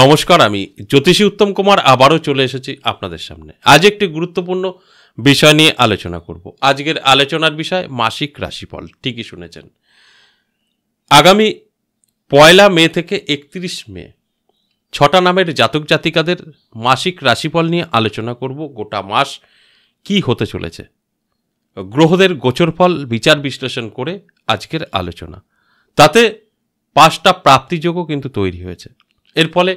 নমস্কার আমি জ্যোতিষী উত্তম কুমার আবারও চলে এসেছি আপনাদের সামনে আজ একটি গুরুত্বপূর্ণ বিষয় নিয়ে আলোচনা করব আজকের আলোচনার বিষয় মাসিক রাশিফল ঠিকই শুনেছেন আগামী পয়লা মে থেকে একত্রিশ মে ছটা নামের জাতক জাতিকাদের মাসিক রাশিফল নিয়ে আলোচনা করব গোটা মাস কি হতে চলেছে গ্রহদের গোচরফল বিচার বিশ্লেষণ করে আজকের আলোচনা তাতে পাঁচটা প্রাপ্তিযোগও কিন্তু তৈরি হয়েছে এর ফলে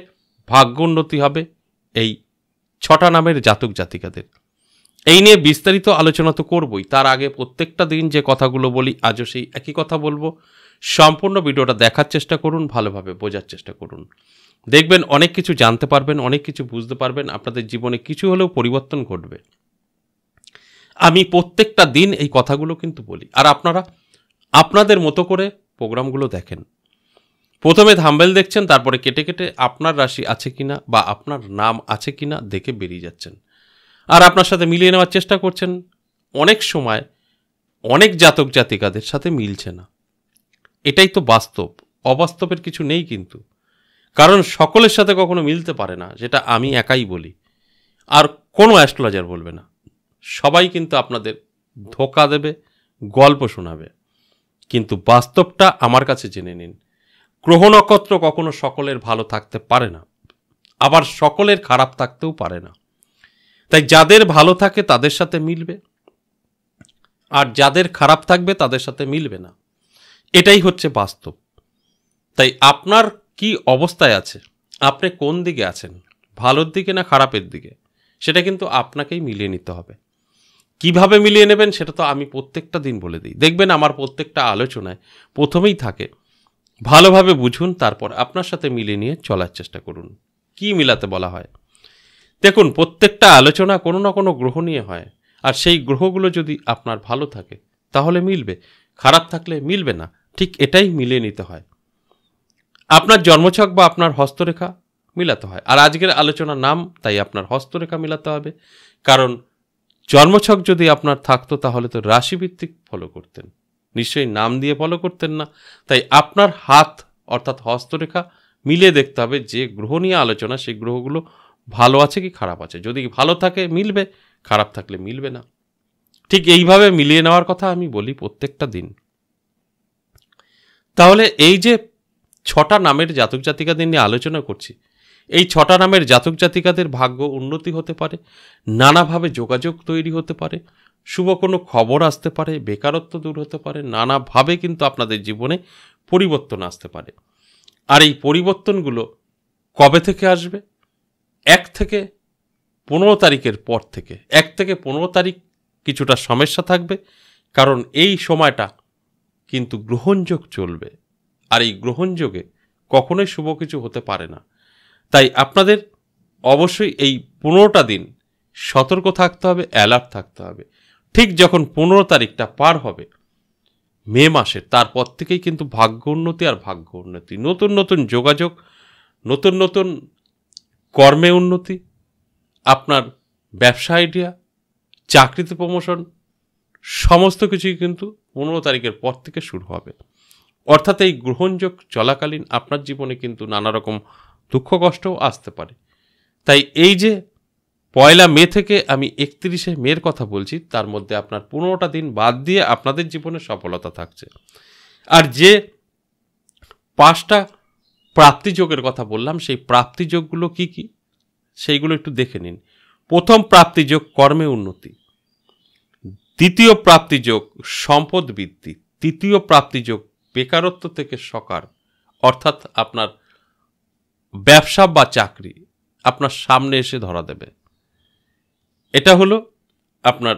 ভাগ্যোন্নতি হবে এই ছটা নামের জাতক জাতিকাদের এই নিয়ে বিস্তারিত আলোচনা তো করবই তার আগে প্রত্যেকটা দিন যে কথাগুলো বলি আজও সেই একই কথা বলবো সম্পূর্ণ ভিডিওটা দেখার চেষ্টা করুন ভালোভাবে বোঝার চেষ্টা করুন দেখবেন অনেক কিছু জানতে পারবেন অনেক কিছু বুঝতে পারবেন আপনাদের জীবনে কিছু হলেও পরিবর্তন ঘটবে আমি প্রত্যেকটা দিন এই কথাগুলো কিন্তু বলি আর আপনারা আপনাদের মতো করে প্রোগ্রামগুলো দেখেন প্রথমে থাম্বেল দেখছেন তারপরে কেটে কেটে আপনার রাশি আছে কিনা বা আপনার নাম আছে কিনা দেখে বেরিয়ে যাচ্ছেন আর আপনার সাথে মিলিয়ে নেওয়ার চেষ্টা করছেন অনেক সময় অনেক জাতক জাতিকাদের সাথে মিলছে না এটাই তো বাস্তব অবাস্তবের কিছু নেই কিন্তু কারণ সকলের সাথে কখনো মিলতে পারে না যেটা আমি একাই বলি আর কোনো অ্যাস্ট্রোলজার বলবে না সবাই কিন্তু আপনাদের ধোকা দেবে গল্প শোনাবে কিন্তু বাস্তবটা আমার কাছে জেনে নিন গ্রহ নক্ষত্র কখনো সকলের ভালো থাকতে পারে না আবার সকলের খারাপ থাকতেও পারে না তাই যাদের ভালো থাকে তাদের সাথে মিলবে আর যাদের খারাপ থাকবে তাদের সাথে মিলবে না এটাই হচ্ছে বাস্তব তাই আপনার কি অবস্থায় আছে আপনি কোন দিকে আছেন ভালোর দিকে না খারাপের দিকে সেটা কিন্তু আপনাকেই মিলিয়ে নিতে হবে কিভাবে মিলিয়ে নেবেন সেটা তো আমি প্রত্যেকটা দিন বলে দিই দেখবেন আমার প্রত্যেকটা আলোচনায় প্রথমেই থাকে ভালোভাবে বুঝুন তারপর আপনার সাথে মিলিয়ে নিয়ে চলার চেষ্টা করুন কি মিলাতে বলা হয় দেখুন প্রত্যেকটা আলোচনা কোনো না কোনো গ্রহ নিয়ে হয় আর সেই গ্রহগুলো যদি আপনার ভালো থাকে তাহলে মিলবে খারাপ থাকলে মিলবে না ঠিক এটাই মিলিয়ে নিতে হয় আপনার জন্মছক বা আপনার হস্তরেখা মিলাতে হয় আর আজকের আলোচনার নাম তাই আপনার হস্তরেখা মিলাতে হবে কারণ জন্মছক যদি আপনার থাকতো তাহলে তো রাশিভিত্তিক ফলো করতেন নিশ্চয়ই নাম দিয়ে ফলো করতেন না তাই আপনার হাত অর্থাৎ হস্তরেখা মিলে দেখতে হবে যে গ্রহ নিয়ে আলোচনা সেই গ্রহগুলো ভালো আছে কি খারাপ আছে যদি ভালো থাকে মিলবে খারাপ থাকলে মিলবে না ঠিক এইভাবে মিলিয়ে নেওয়ার কথা আমি বলি প্রত্যেকটা দিন তাহলে এই যে ছটা নামের জাতক জাতিকাদের নিয়ে আলোচনা করছি এই ছটা নামের জাতক জাতিকাদের ভাগ্য উন্নতি হতে পারে নানাভাবে যোগাযোগ তৈরি হতে পারে শুভ কোনো খবর আসতে পারে বেকারত্ব দূর হতে পারে নানাভাবে কিন্তু আপনাদের জীবনে পরিবর্তন আসতে পারে আর এই পরিবর্তনগুলো কবে থেকে আসবে এক থেকে পনেরো তারিখের পর থেকে এক থেকে পনেরো তারিখ কিছুটা সমস্যা থাকবে কারণ এই সময়টা কিন্তু গ্রহণযোগ চলবে আর এই গ্রহণযোগে কখনোই শুভ কিছু হতে পারে না তাই আপনাদের অবশ্যই এই পনেরোটা দিন সতর্ক থাকতে হবে অ্যালার্ট থাকতে হবে ঠিক যখন পনেরো তারিখটা পার হবে মে মাসের তারপর থেকেই কিন্তু ভাগ্য উন্নতি আর ভাগ্য উন্নতি নতুন নতুন যোগাযোগ নতুন নতুন কর্মে উন্নতি আপনার ব্যবসা আইডিয়া চাকরিতে প্রমোশন সমস্ত কিছুই কিন্তু পনেরো তারিখের পর থেকে শুরু হবে অর্থাৎ এই গ্রহণযোগ চলাকালীন আপনার জীবনে কিন্তু নানা রকম দুঃখ কষ্টও আসতে পারে তাই এই যে পয়লা মে থেকে আমি একত্রিশে মের কথা বলছি তার মধ্যে আপনার পনেরোটা দিন বাদ দিয়ে আপনাদের জীবনে সফলতা থাকছে আর যে পাঁচটা প্রাপ্তিযোগের কথা বললাম সেই প্রাপ্তিযোগগুলো কি কি সেইগুলো একটু দেখে নিন প্রথম প্রাপ্তিযোগ কর্মে উন্নতি দ্বিতীয় প্রাপ্তিযোগ সম্পদ বৃদ্ধি তৃতীয় প্রাপ্তিযোগ বেকারত্ব থেকে সকার অর্থাৎ আপনার ব্যবসা বা চাকরি আপনার সামনে এসে ধরা দেবে এটা হলো আপনার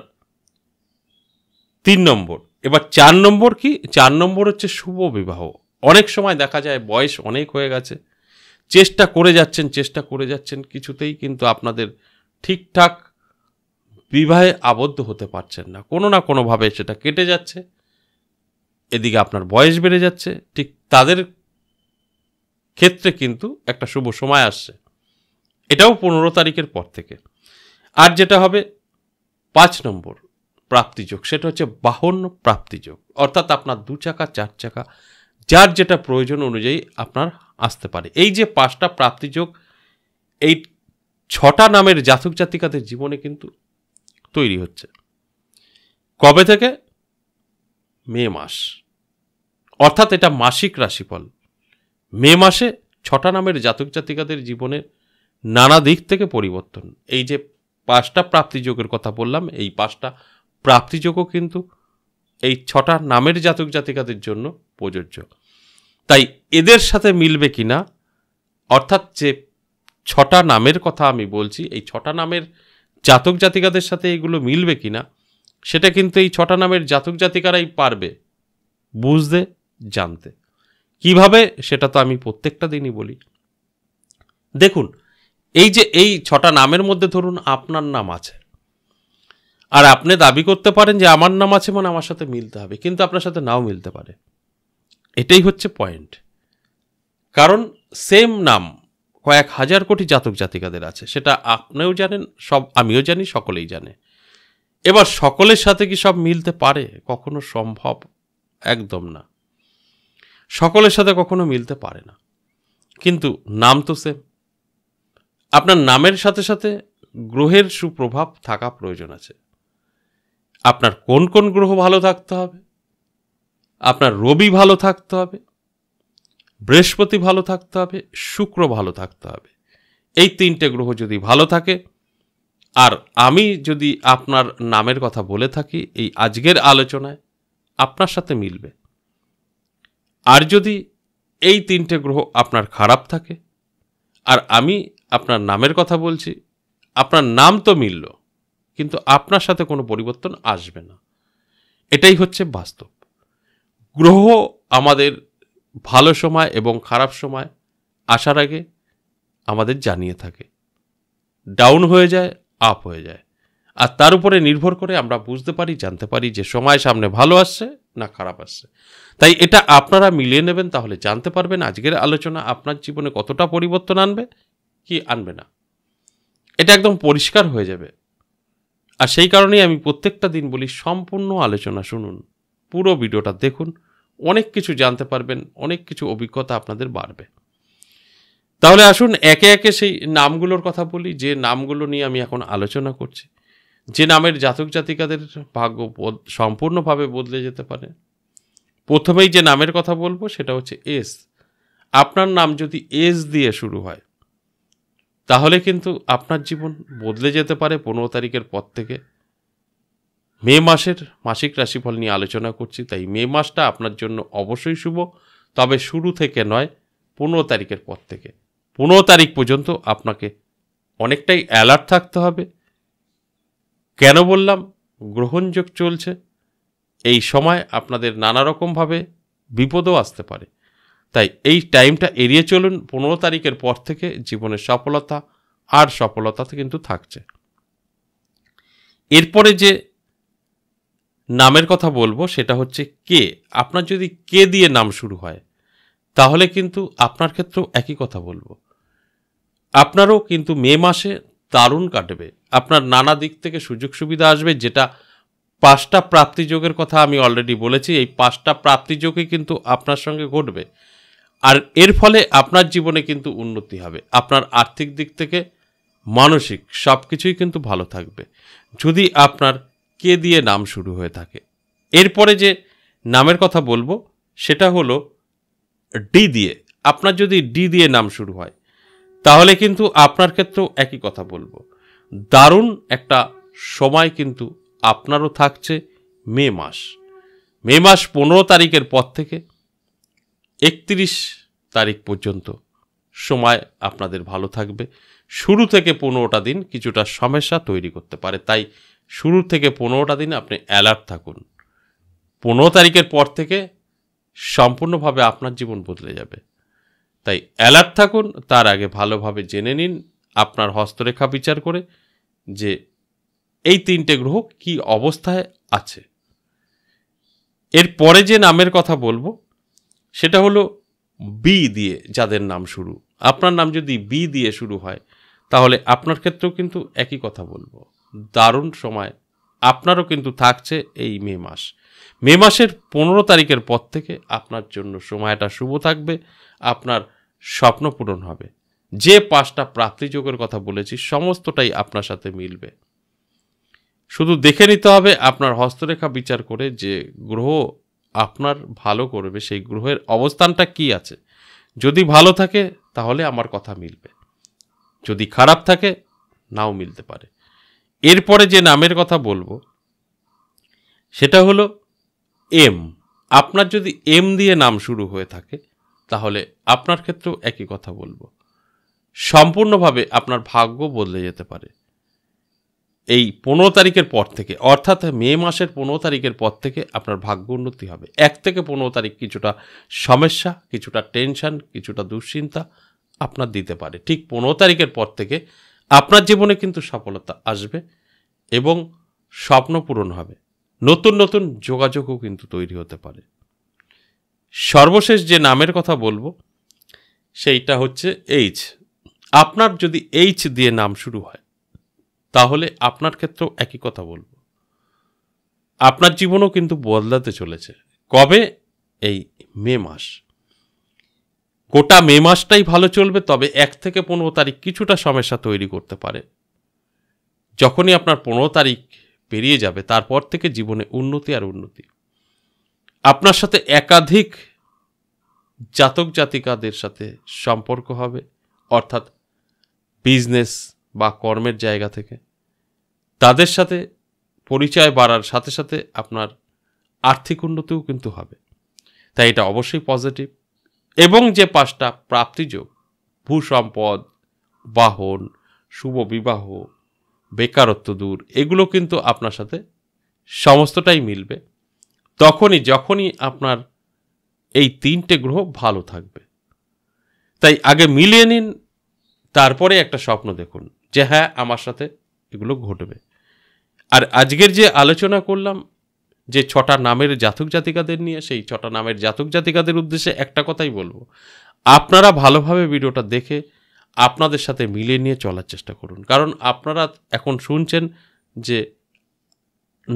তিন নম্বর এবার চার নম্বর কি চার নম্বর হচ্ছে শুভ বিবাহ অনেক সময় দেখা যায় বয়স অনেক হয়ে গেছে চেষ্টা করে যাচ্ছেন চেষ্টা করে যাচ্ছেন কিছুতেই কিন্তু আপনাদের ঠিকঠাক বিবাহে আবদ্ধ হতে পারছেন না কোনো না কোনোভাবে সেটা কেটে যাচ্ছে এদিকে আপনার বয়স বেড়ে যাচ্ছে ঠিক তাদের ক্ষেত্রে কিন্তু একটা শুভ সময় আসছে এটাও পনেরো তারিখের পর থেকে আর যেটা হবে পাঁচ নম্বর প্রাপ্তিযোগ সেটা হচ্ছে বাহন প্রাপ্তিযোগ অর্থাৎ আপনার দু চাকা চার চাকা যার যেটা প্রয়োজন অনুযায়ী আপনার আসতে পারে এই যে পাঁচটা প্রাপ্তিযোগ এই ছটা নামের জাতক জাতিকাদের জীবনে কিন্তু তৈরি হচ্ছে কবে থেকে মে মাস অর্থাৎ এটা মাসিক রাশিফল মে মাসে ছটা নামের জাতক জাতিকাদের জীবনের নানা দিক থেকে পরিবর্তন এই যে পাঁচটা প্রাপ্তিযোগের কথা বললাম এই পাঁচটা প্রাপ্তিযোগও কিন্তু এই ছটা নামের জাতক জাতিকাদের জন্য প্রযোজ্য তাই এদের সাথে মিলবে কি না অর্থাৎ যে ছটা নামের কথা আমি বলছি এই ছটা নামের জাতক জাতিকাদের সাথে এগুলো মিলবে কি না সেটা কিন্তু এই ছটা নামের জাতক জাতিকারাই পারবে বুঝতে জানতে কিভাবে সেটা তো আমি প্রত্যেকটা দিনই বলি দেখুন এই যে এই ছটা নামের মধ্যে ধরুন আপনার নাম আছে আর আপনি দাবি করতে পারেন যে আমার নাম আছে মানে আমার সাথে মিলতে হবে কিন্তু আপনার সাথে নাও মিলতে পারে এটাই হচ্ছে পয়েন্ট কারণ সেম নাম কয়েক হাজার কোটি জাতক জাতিকাদের আছে সেটা আপনিও জানেন সব আমিও জানি সকলেই জানে এবার সকলের সাথে কি সব মিলতে পারে কখনো সম্ভব একদম না সকলের সাথে কখনো মিলতে পারে না কিন্তু নাম তো সেম আপনার নামের সাথে সাথে গ্রহের সুপ্রভাব থাকা প্রয়োজন আছে আপনার কোন কোন গ্রহ ভালো থাকতে হবে আপনার রবি ভালো থাকতে হবে বৃহস্পতি ভালো থাকতে হবে শুক্র ভালো থাকতে হবে এই তিনটে গ্রহ যদি ভালো থাকে আর আমি যদি আপনার নামের কথা বলে থাকি এই আজকের আলোচনায় আপনার সাথে মিলবে আর যদি এই তিনটে গ্রহ আপনার খারাপ থাকে আর আমি আপনার নামের কথা বলছি আপনার নাম তো মিলল কিন্তু আপনার সাথে কোনো পরিবর্তন আসবে না এটাই হচ্ছে বাস্তব গ্রহ আমাদের ভালো সময় এবং খারাপ সময় আসার আগে আমাদের জানিয়ে থাকে ডাউন হয়ে যায় আপ হয়ে যায় আর তার উপরে নির্ভর করে আমরা বুঝতে পারি জানতে পারি যে সময় সামনে ভালো আসছে না খারাপ আসছে তাই এটা আপনারা মিলিয়ে নেবেন তাহলে জানতে পারবেন আজকের আলোচনা আপনার জীবনে কতটা পরিবর্তন আনবে কি আনবে না এটা একদম পরিষ্কার হয়ে যাবে আর সেই কারণেই আমি প্রত্যেকটা দিন বলি সম্পূর্ণ আলোচনা শুনুন পুরো ভিডিওটা দেখুন অনেক কিছু জানতে পারবেন অনেক কিছু অভিজ্ঞতা আপনাদের বাড়বে তাহলে আসুন একে একে সেই নামগুলোর কথা বলি যে নামগুলো নিয়ে আমি এখন আলোচনা করছি যে নামের জাতক জাতিকাদের ভাগ্য সম্পূর্ণভাবে বদলে যেতে পারে প্রথমেই যে নামের কথা বলবো সেটা হচ্ছে এস আপনার নাম যদি এস দিয়ে শুরু হয় তাহলে কিন্তু আপনার জীবন বদলে যেতে পারে পনেরো তারিখের পর থেকে মে মাসের মাসিক রাশিফল নিয়ে আলোচনা করছি তাই মে মাসটা আপনার জন্য অবশ্যই শুভ তবে শুরু থেকে নয় পনেরো তারিখের পর থেকে পনেরো তারিখ পর্যন্ত আপনাকে অনেকটাই অ্যালার্ট থাকতে হবে কেন বললাম গ্রহণযোগ চলছে এই সময় আপনাদের নানা রকমভাবে বিপদও আসতে পারে তাই এই টাইমটা এড়িয়ে চলুন পনেরো তারিখের পর থেকে জীবনের সফলতা আর সফলতা কিন্তু থাকছে এরপরে যে নামের কথা বলবো সেটা হচ্ছে কে আপনার যদি কে দিয়ে নাম শুরু হয় তাহলে কিন্তু আপনার ক্ষেত্রেও একই কথা বলবো আপনারও কিন্তু মে মাসে দারুণ কাটবে আপনার নানা দিক থেকে সুযোগ সুবিধা আসবে যেটা পাঁচটা প্রাপ্তিযোগের কথা আমি অলরেডি বলেছি এই পাঁচটা প্রাপ্তিযোগই কিন্তু আপনার সঙ্গে ঘটবে আর এর ফলে আপনার জীবনে কিন্তু উন্নতি হবে আপনার আর্থিক দিক থেকে মানসিক সব কিছুই কিন্তু ভালো থাকবে যদি আপনার কে দিয়ে নাম শুরু হয়ে থাকে এরপরে যে নামের কথা বলবো সেটা হলো ডি দিয়ে আপনার যদি ডি দিয়ে নাম শুরু হয় তাহলে কিন্তু আপনার ক্ষেত্রেও একই কথা বলবো দারুণ একটা সময় কিন্তু আপনারও থাকছে মে মাস মে মাস পনেরো তারিখের পর থেকে একত্রিশ তারিখ পর্যন্ত সময় আপনাদের ভালো থাকবে শুরু থেকে পনেরোটা দিন কিছুটা সমস্যা তৈরি করতে পারে তাই শুরু থেকে পনেরোটা দিন আপনি অ্যালার্ট থাকুন পনেরো তারিখের পর থেকে সম্পূর্ণভাবে আপনার জীবন বদলে যাবে তাই অ্যালার্ট থাকুন তার আগে ভালোভাবে জেনে নিন আপনার হস্তরেখা বিচার করে যে এই তিনটে গ্রহ কি অবস্থায় আছে এর পরে যে নামের কথা বলবো সেটা হলো বি দিয়ে যাদের নাম শুরু আপনার নাম যদি বি দিয়ে শুরু হয় তাহলে আপনার ক্ষেত্রেও কিন্তু একই কথা বলবো দারুণ সময় আপনারও কিন্তু থাকছে এই মে মাস মে মাসের পনেরো তারিখের পর থেকে আপনার জন্য সময়টা শুভ থাকবে আপনার স্বপ্ন পূরণ হবে যে পাঁচটা প্রাপ্তিযোগের কথা বলেছি সমস্তটাই আপনার সাথে মিলবে শুধু দেখে নিতে হবে আপনার হস্তরেখা বিচার করে যে গ্রহ আপনার ভালো করবে সেই গ্রহের অবস্থানটা কি আছে যদি ভালো থাকে তাহলে আমার কথা মিলবে যদি খারাপ থাকে নাও মিলতে পারে এরপরে যে নামের কথা বলবো সেটা হলো এম আপনার যদি এম দিয়ে নাম শুরু হয়ে থাকে তাহলে আপনার ক্ষেত্রেও একই কথা বলবো সম্পূর্ণভাবে আপনার ভাগ্য বদলে যেতে পারে এই পনেরো তারিখের পর থেকে অর্থাৎ মে মাসের পনেরো তারিখের পর থেকে আপনার ভাগ্য উন্নতি হবে এক থেকে পনেরো তারিখ কিছুটা সমস্যা কিছুটা টেনশন কিছুটা দুশ্চিন্তা আপনার দিতে পারে ঠিক পনেরো তারিখের পর থেকে আপনার জীবনে কিন্তু সফলতা আসবে এবং স্বপ্ন পূরণ হবে নতুন নতুন যোগাযোগও কিন্তু তৈরি হতে পারে সর্বশেষ যে নামের কথা বলবো সেইটা হচ্ছে এইচ আপনার যদি এইচ দিয়ে নাম শুরু হয় তাহলে আপনার ক্ষেত্রেও একই কথা বলবো আপনার জীবনও কিন্তু বদলাতে চলেছে কবে এই মে মাস গোটা মে মাসটাই ভালো চলবে তবে এক থেকে পনেরো তারিখ কিছুটা সমস্যা তৈরি করতে পারে যখনই আপনার পনেরো তারিখ পেরিয়ে যাবে তারপর থেকে জীবনে উন্নতি আর উন্নতি আপনার সাথে একাধিক জাতক জাতিকাদের সাথে সম্পর্ক হবে অর্থাৎ বিজনেস বা কর্মের জায়গা থেকে তাদের সাথে পরিচয় বাড়ার সাথে সাথে আপনার আর্থিক উন্নতিও কিন্তু হবে তাই এটা অবশ্যই পজিটিভ এবং যে পাঁচটা প্রাপ্তিযোগ ভূসম্পদ বাহন শুভ বিবাহ বেকারত্ব দূর এগুলো কিন্তু আপনার সাথে সমস্তটাই মিলবে তখনই যখনই আপনার এই তিনটে গ্রহ ভালো থাকবে তাই আগে মিলিয়ে নিন তারপরে একটা স্বপ্ন দেখুন যে হ্যাঁ আমার সাথে এগুলো ঘটবে আর আজকের যে আলোচনা করলাম যে ছটা নামের জাতক জাতিকাদের নিয়ে সেই ছটা নামের জাতক জাতিকাদের উদ্দেশ্যে একটা কথাই বলবো আপনারা ভালোভাবে ভিডিওটা দেখে আপনাদের সাথে মিলে নিয়ে চলার চেষ্টা করুন কারণ আপনারা এখন শুনছেন যে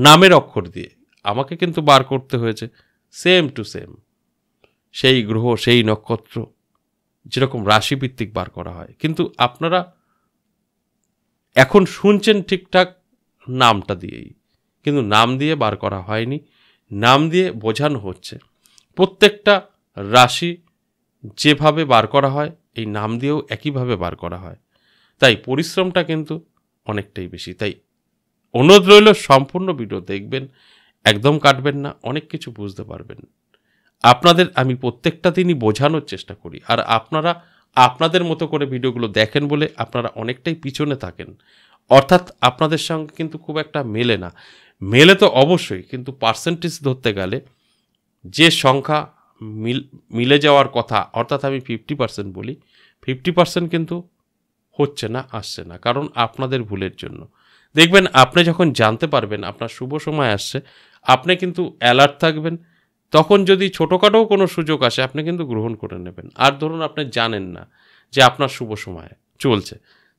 নামের অক্ষর দিয়ে আমাকে কিন্তু বার করতে হয়েছে সেম টু সেম সেই গ্রহ সেই নক্ষত্র যেরকম রাশিভিত্তিক বার করা হয় কিন্তু আপনারা এখন শুনছেন ঠিকঠাক নামটা দিয়েই কিন্তু নাম দিয়ে বার করা হয়নি নাম দিয়ে বোঝানো হচ্ছে প্রত্যেকটা রাশি যেভাবে বার করা হয় এই নাম দিয়েও একইভাবে বার করা হয় তাই পরিশ্রমটা কিন্তু অনেকটাই বেশি তাই অনুরোধ রইল সম্পূর্ণ ভিডিও দেখবেন একদম কাটবেন না অনেক কিছু বুঝতে পারবেন আপনাদের আমি প্রত্যেকটা দিনই বোঝানোর চেষ্টা করি আর আপনারা আপনাদের মতো করে ভিডিওগুলো দেখেন বলে আপনারা অনেকটাই পিছনে থাকেন অর্থাৎ আপনাদের সঙ্গে কিন্তু খুব একটা মেলে না মেলে তো অবশ্যই কিন্তু পার্সেন্টেজ ধরতে গেলে যে সংখ্যা মিল মিলে যাওয়ার কথা অর্থাৎ আমি ফিফটি পার্সেন্ট বলি ফিফটি পার্সেন্ট কিন্তু হচ্ছে না আসছে না কারণ আপনাদের ভুলের জন্য দেখবেন আপনি যখন জানতে পারবেন আপনার শুভ সময় আসছে আপনি কিন্তু অ্যালার্ট থাকবেন তখন যদি ছোটোখাটো কোনো সুযোগ আসে আপনি কিন্তু গ্রহণ করে নেবেন আর ধরুন আপনি জানেন না যে আপনার শুভ সময় চলছে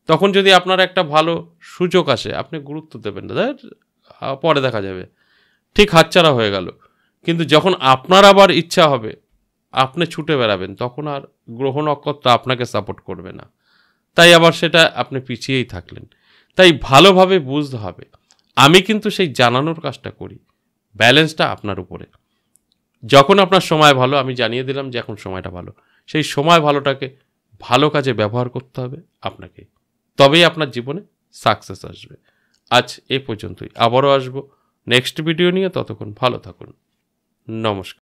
তখন যদি আপনার একটা ভালো সুযোগ আসে আপনি গুরুত্ব দেবেন না পরে দেখা যাবে ঠিক হাতছাড়া হয়ে গেল কিন্তু যখন আপনার আবার ইচ্ছা হবে আপনি ছুটে বেড়াবেন তখন আর গ্রহ নক্ষত্র আপনাকে সাপোর্ট করবে না তাই আবার সেটা আপনি পিছিয়েই থাকলেন তাই ভালোভাবে বুঝতে হবে আমি কিন্তু সেই জানানোর কাজটা করি ব্যালেন্সটা আপনার উপরে যখন আপনার সময় ভালো আমি জানিয়ে দিলাম যে এখন সময়টা ভালো সেই সময় ভালোটাকে ভালো কাজে ব্যবহার করতে হবে আপনাকে তবেই আপনার জীবনে সাকসেস আসবে আজ এ পর্যন্তই আবারও আসবো নেক্সট ভিডিও নিয়ে ততক্ষণ ভালো থাকুন নমস্কার